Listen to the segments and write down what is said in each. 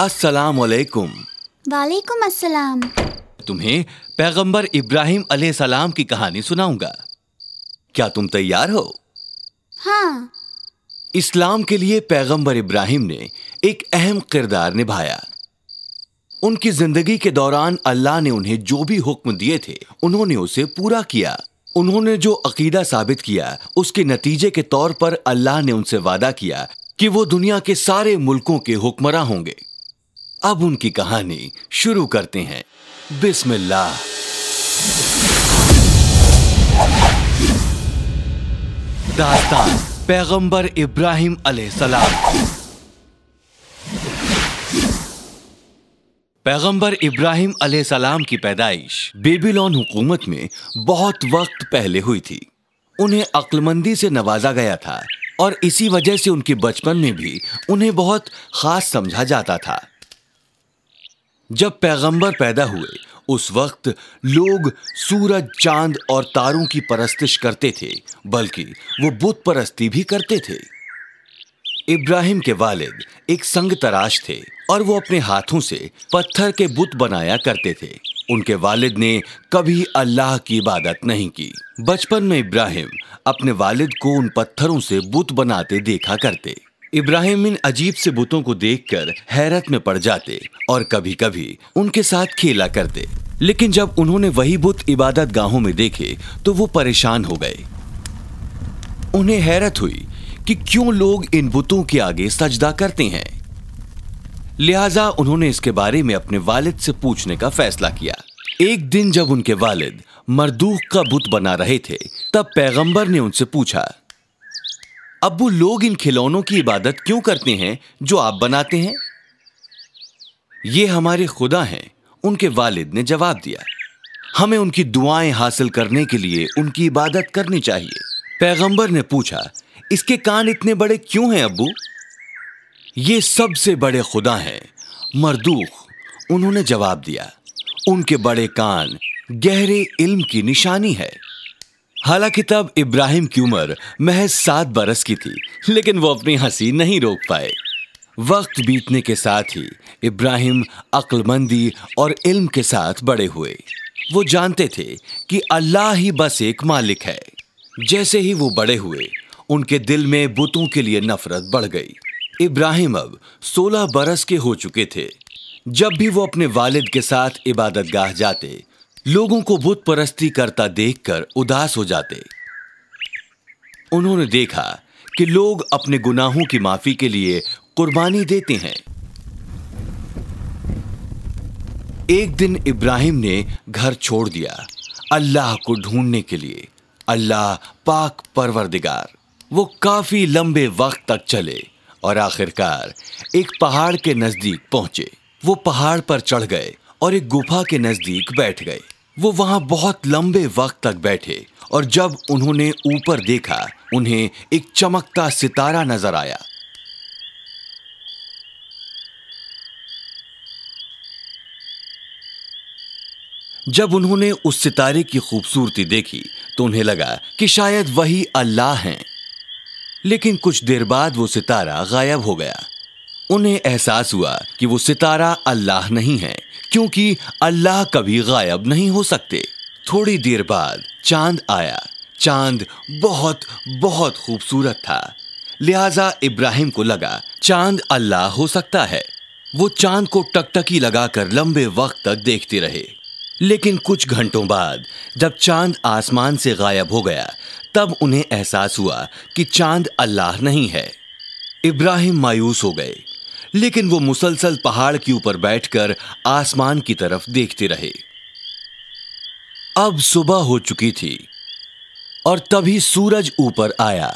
अस्सलाम वालेकुम वालेकुम अस्सलाम तुम्हें पैगंबर इब्राहिम सलाम की कहानी सुनाऊंगा क्या तुम तैयार हो हाँ इस्लाम के लिए पैगंबर इब्राहिम ने एक अहम किरदार निभाया उनकी जिंदगी के दौरान अल्लाह ने उन्हें जो भी हुक्म दिए थे उन्होंने उसे पूरा किया उन्होंने जो अकीदा साबित किया उसके नतीजे के तौर पर अल्लाह ने उनसे वादा किया कि वो दुनिया के सारे मुल्कों के हुक्मरां होंगे अब उनकी कहानी शुरू करते हैं बिस्मिल्लाह दास्तान पैगंबर इब्राहिम सलाम पैगंबर इब्राहिम सलाम की पैदाइश बेबीलोन हुकूमत में बहुत वक्त पहले हुई थी उन्हें अक्लमंदी से नवाजा गया था और इसी वजह से उनके बचपन में भी उन्हें बहुत खास समझा जाता था जब पैगंबर पैदा हुए उस वक्त लोग सूरज चांद और तारों की परस्तिश करते थे बल्कि वो बुत परस्ती भी करते थे इब्राहिम के वालिद एक संग तराश थे और वो अपने हाथों से पत्थर के बुत बनाया करते थे उनके वालिद ने कभी अल्लाह की इबादत नहीं की बचपन में इब्राहिम अपने वालिद को उन पत्थरों से बुत बनाते देखा करते इब्राहिम इन अजीब से बुतों को देखकर हैरत में पड़ जाते और कभी कभी उनके साथ खेला करते लेकिन जब उन्होंने वही बुत इबादत गाहों में देखे तो वो परेशान हो गए उन्हें हैरत हुई कि क्यों लोग इन बुतों के आगे सजदा करते हैं लिहाजा उन्होंने इसके बारे में अपने वालिद से पूछने का फैसला किया एक दिन जब उनके वालिद मरदूख का बुत बना रहे थे तब पैगंबर ने उनसे पूछा अब वो लोग इन खिलौनों की इबादत क्यों करते हैं जो आप बनाते हैं ये हमारे खुदा हैं उनके वालिद ने जवाब दिया हमें उनकी दुआएं हासिल करने के लिए उनकी इबादत करनी चाहिए पैगंबर ने पूछा इसके कान इतने बड़े क्यों हैं अबू ये सबसे बड़े खुदा हैं मरदूख उन्होंने जवाब दिया उनके बड़े कान गहरे इल्म की निशानी है हालांकि तब इब्राहिम की उम्र महज सात बरस की थी लेकिन वो अपनी हंसी नहीं रोक पाए वक्त बीतने के साथ ही इब्राहिम अक्लमंदी और इल्म के साथ बड़े हुए वो जानते थे कि अल्लाह ही बस एक मालिक है जैसे ही वो बड़े हुए उनके दिल में बुतों के लिए नफरत बढ़ गई इब्राहिम अब 16 बरस के हो चुके थे जब भी वो अपने वालिद के साथ इबादत गाह जाते लोगों को बुत परस्ती करता देखकर उदास हो जाते उन्होंने देखा कि लोग अपने गुनाहों की माफी के लिए कुर्बानी देते हैं एक दिन इब्राहिम ने घर छोड़ दिया अल्लाह को ढूंढने के लिए अल्लाह पाक परवरदिगार वो काफी लंबे वक्त तक चले और आखिरकार एक पहाड़ के नजदीक पहुंचे वो पहाड़ पर चढ़ गए और एक गुफा के नजदीक बैठ गए वो वहां बहुत लंबे वक्त तक बैठे और जब उन्होंने ऊपर देखा उन्हें एक चमकता सितारा नजर आया जब उन्होंने उस सितारे की खूबसूरती देखी तो उन्हें लगा कि शायद वही अल्लाह हैं लेकिन कुछ देर बाद वो सितारा गायब हो गया उन्हें एहसास हुआ कि वो सितारा अल्लाह नहीं है क्योंकि अल्लाह कभी गायब नहीं हो सकते थोड़ी देर बाद चांद आया चांद बहुत बहुत खूबसूरत था लिहाजा इब्राहिम को लगा चांद अल्लाह हो सकता है वो चांद को टकटकी लगाकर लंबे वक्त तक देखते रहे लेकिन कुछ घंटों बाद जब चांद आसमान से गायब हो गया तब उन्हें एहसास हुआ कि चांद अल्लाह नहीं है इब्राहिम मायूस हो गए लेकिन वो मुसलसल पहाड़ के ऊपर बैठकर आसमान की तरफ देखते रहे अब सुबह हो चुकी थी और तभी सूरज ऊपर आया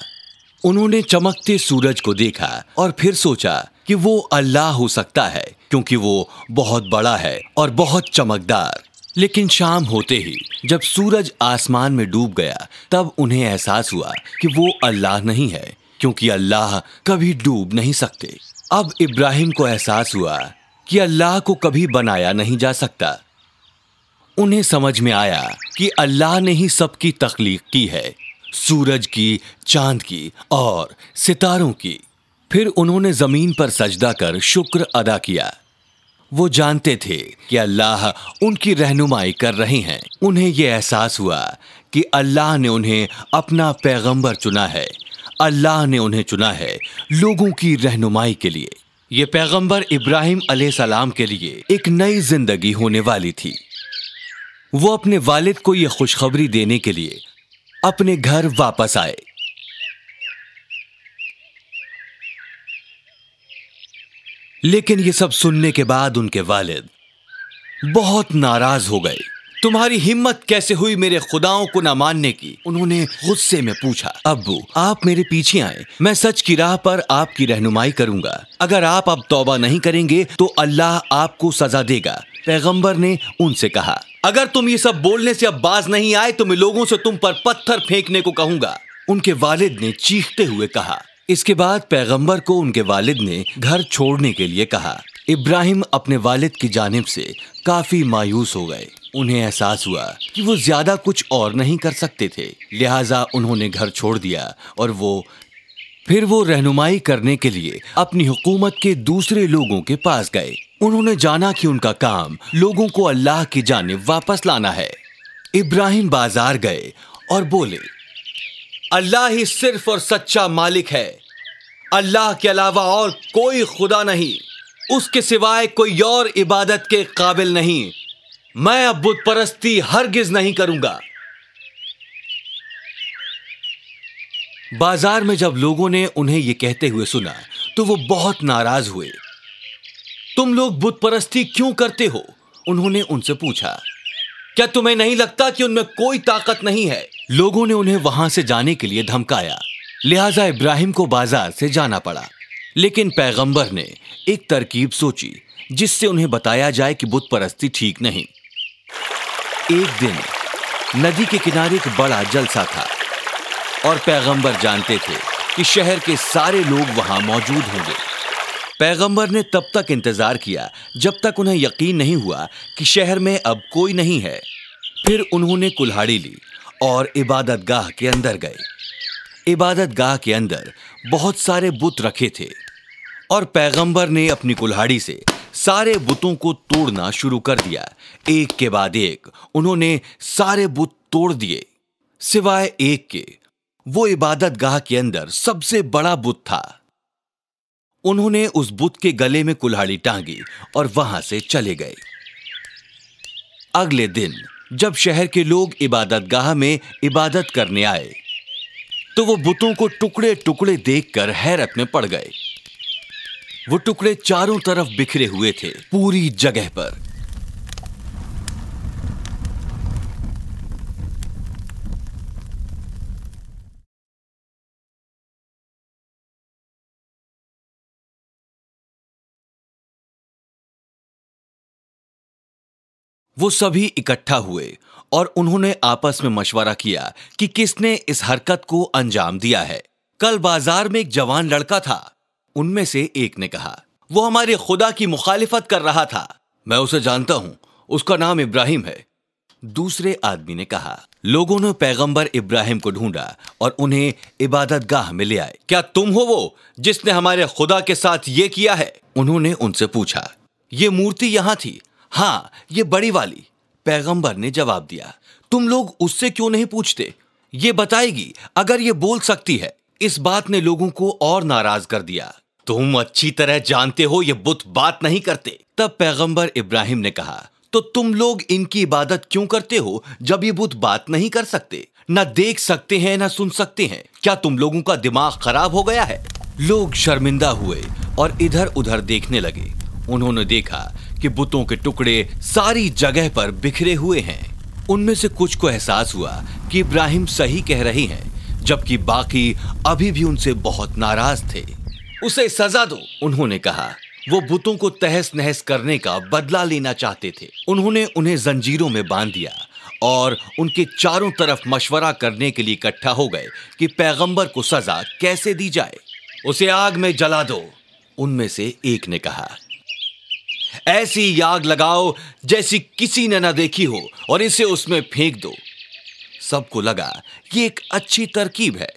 उन्होंने चमकते सूरज को देखा और फिर सोचा कि वो अल्लाह हो सकता है क्योंकि वो बहुत बड़ा है और बहुत चमकदार लेकिन शाम होते ही जब सूरज आसमान में डूब गया तब उन्हें एहसास हुआ कि वो अल्लाह नहीं है क्योंकि अल्लाह कभी डूब नहीं सकते अब इब्राहिम को एहसास हुआ कि अल्लाह को कभी बनाया नहीं जा सकता उन्हें समझ में आया कि अल्लाह ने ही सबकी तखलीक की है सूरज की चांद की और सितारों की फिर उन्होंने ज़मीन पर सजदा कर शुक्र अदा किया वो जानते थे कि अल्लाह उनकी रहनुमाई कर रहे हैं उन्हें यह एहसास हुआ कि अल्लाह ने उन्हें अपना पैगंबर चुना है अल्लाह ने उन्हें चुना है लोगों की रहनुमाई के लिए ये पैगंबर इब्राहिम सलाम के लिए एक नई जिंदगी होने वाली थी वो अपने वालिद को यह खुशखबरी देने के लिए अपने घर वापस आए लेकिन ये सब सुनने के बाद उनके वालिद बहुत नाराज हो गए तुम्हारी हिम्मत कैसे हुई मेरे खुदाओं को न मानने की उन्होंने गुस्से में पूछा अबू आप मेरे पीछे आए मैं सच की राह पर आपकी रहनुमाई करूंगा अगर आप अब तौबा नहीं करेंगे तो अल्लाह आपको सजा देगा पैगंबर ने उनसे कहा अगर तुम ये सब बोलने से अब बाज नहीं आए तो मैं लोगों से तुम पर पत्थर फेंकने को कहूंगा उनके वालिद ने चीखते हुए कहा इसके बाद पैगंबर को उनके वालिद ने घर छोड़ने के लिए कहा इब्राहिम अपने वालिद की जानब से काफी मायूस हो गए उन्हें एहसास हुआ कि वो ज़्यादा कुछ और नहीं कर सकते थे लिहाजा उन्होंने घर छोड़ दिया और वो फिर वो रहनुमाई करने के लिए अपनी हुकूमत के दूसरे लोगों के पास गए उन्होंने जाना कि उनका काम लोगों को अल्लाह की जानब वापस लाना है इब्राहिम बाजार गए और बोले अल्लाह ही सिर्फ और सच्चा मालिक है अल्लाह के अलावा और कोई खुदा नहीं उसके सिवाय कोई और इबादत के काबिल नहीं मैं अब बुद्ध परस्ती हरगिज नहीं करूंगा बाजार में जब लोगों ने उन्हें यह कहते हुए सुना तो वो बहुत नाराज हुए तुम लोग बुद्ध परस्ती क्यों करते हो उन्होंने उनसे पूछा क्या तुम्हें नहीं लगता कि उनमें कोई ताकत नहीं है लोगों ने उन्हें वहां से जाने के लिए धमकाया लिहाजा इब्राहिम को बाजार से जाना पड़ा लेकिन पैगंबर ने एक तरकीब सोची जिससे उन्हें बताया जाए कि बुद्ध परस्ती ठीक नहीं एक दिन नदी के किनारे एक बड़ा जलसा था और पैगंबर जानते थे कि शहर के सारे लोग वहां मौजूद होंगे पैगंबर ने तब तक इंतजार किया जब तक उन्हें यकीन नहीं हुआ कि शहर में अब कोई नहीं है फिर उन्होंने कुल्हाड़ी ली और इबादत गाह के अंदर गए इबादत गाह के अंदर बहुत सारे बुत रखे थे और पैगंबर ने अपनी कुल्हाड़ी से सारे बुतों को तोड़ना शुरू कर दिया एक के बाद एक उन्होंने सारे बुत तोड़ दिए सिवाय एक के वो इबादत गाह के अंदर सबसे बड़ा बुत था उन्होंने उस बुत के गले में कुल्हाड़ी टांगी और वहां से चले गए अगले दिन जब शहर के लोग इबादत गाह में इबादत करने आए तो वो बुतों को टुकड़े टुकड़े देखकर हैरत में पड़ गए वो टुकड़े चारों तरफ बिखरे हुए थे पूरी जगह पर वो सभी इकट्ठा हुए और उन्होंने आपस में मशवरा किया कि किसने इस हरकत को अंजाम दिया है कल बाजार में एक जवान लड़का था उनमें से एक ने कहा वो हमारे खुदा की मुखालिफत कर रहा था मैं उसे जानता हूं उसका नाम इब्राहिम है दूसरे आदमी ने कहा लोगों ने पैगंबर इब्राहिम को ढूंढा और उन्हें इबादत गाह में ले आए क्या तुम हो वो जिसने हमारे खुदा के साथ ये किया है उन्होंने उनसे पूछा ये मूर्ति यहाँ थी हाँ ये बड़ी वाली पैगंबर ने जवाब दिया तुम लोग उससे क्यों नहीं पूछते ये बताएगी अगर ये बोल सकती है इस बात ने लोगों को और नाराज कर दिया तुम अच्छी तरह जानते हो ये बुत बात नहीं करते तब पैगंबर इब्राहिम ने कहा तो तुम लोग इनकी इबादत क्यों करते हो जब ये बुत बात नहीं कर सकते ना देख सकते हैं ना सुन सकते हैं क्या तुम लोगों का दिमाग खराब हो गया है लोग शर्मिंदा हुए और इधर उधर देखने लगे उन्होंने देखा कि बुतों के टुकड़े सारी जगह पर बिखरे हुए हैं उनमें से कुछ को एहसास हुआ कि इब्राहिम सही कह रहे हैं जबकि बाकी अभी भी उनसे बहुत नाराज थे उसे सजा दो उन्होंने कहा वो बुतों को तहस नहस करने का बदला लेना चाहते थे उन्होंने उन्हें जंजीरों में बांध दिया और उनके चारों तरफ मशवरा करने के लिए इकट्ठा हो गए कि पैगंबर को सजा कैसे दी जाए उसे आग में जला दो उनमें से एक ने कहा ऐसी आग लगाओ जैसी किसी ने ना देखी हो और इसे उसमें फेंक दो सबको लगा ये एक अच्छी तरकीब है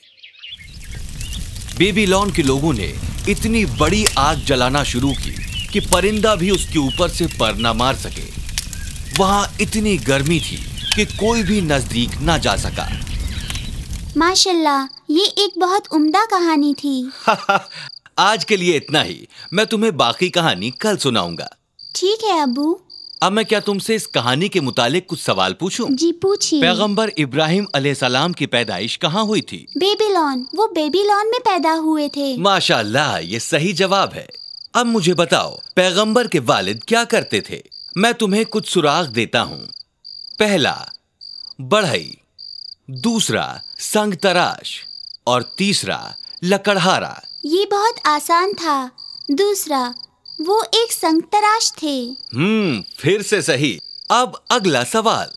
बेबी लॉन के लोगों ने इतनी बड़ी आग जलाना शुरू की कि परिंदा भी उसके ऊपर से पर ना मार सके वहां इतनी गर्मी थी कि कोई भी नजदीक ना जा सका माशाल्लाह, ये एक बहुत उम्दा कहानी थी आज के लिए इतना ही मैं तुम्हें बाकी कहानी कल सुनाऊंगा ठीक है अबू अब मैं क्या तुमसे इस कहानी के मुतालिक कुछ सवाल पूछूं? जी पूछिए। पैगंबर इब्राहिम अलैहिस्सलाम की पैदाइश कहाँ हुई थी बेबीलोन वो बेबीलोन में पैदा हुए थे माशाल्लाह ये सही जवाब है अब मुझे बताओ पैगंबर के वालिद क्या करते थे मैं तुम्हें कुछ सुराग देता हूँ पहला बढ़ई दूसरा संग तराश और तीसरा लकड़हारा ये बहुत आसान था दूसरा वो एक संतराश थे हम्म फिर से सही अब अगला सवाल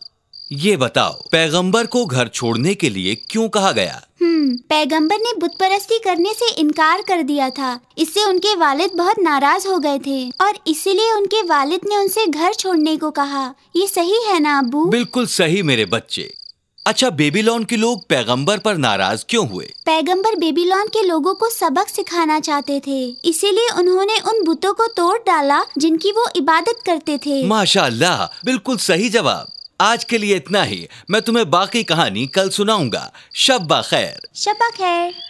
ये बताओ पैगंबर को घर छोड़ने के लिए क्यों कहा गया हम्म पैगंबर ने बुत परस्ती करने से इनकार कर दिया था इससे उनके वालिद बहुत नाराज हो गए थे और इसीलिए उनके वालिद ने उनसे घर छोड़ने को कहा ये सही है ना अबू बिल्कुल सही मेरे बच्चे अच्छा बेबीलोन के लोग पैगंबर पर नाराज क्यों हुए पैगंबर बेबीलोन के लोगों को सबक सिखाना चाहते थे इसीलिए उन्होंने उन बुतों को तोड़ डाला जिनकी वो इबादत करते थे माशाल्लाह बिल्कुल सही जवाब आज के लिए इतना ही मैं तुम्हें बाकी कहानी कल सुनाऊंगा शब्बा खैर शब्बा खैर